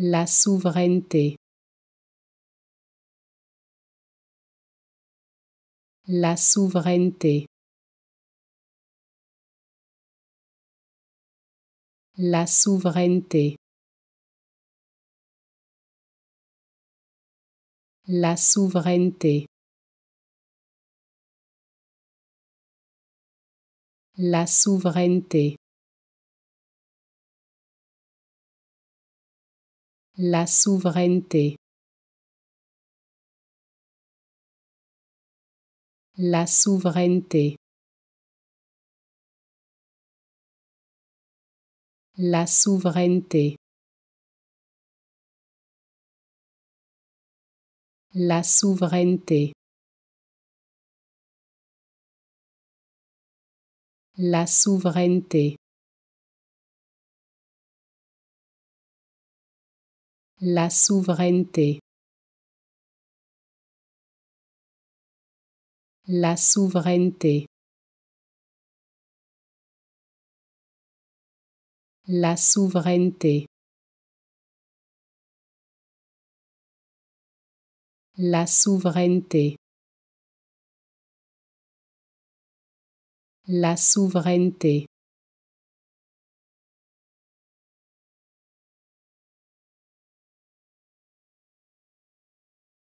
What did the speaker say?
La souveraineté. La souveraineté. La souveraineté. La souveraineté. La souveraineté. La souveraineté. La souveraineté. La souveraineté. La souveraineté. La souveraineté. La souveraineté. La souveraineté. La souveraineté. La souveraineté. La souveraineté.